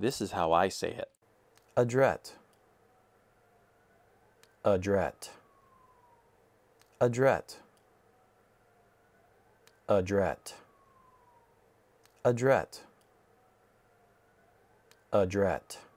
This is how I say it. Adret. Adret. Adret. Adret. Adret. Adret.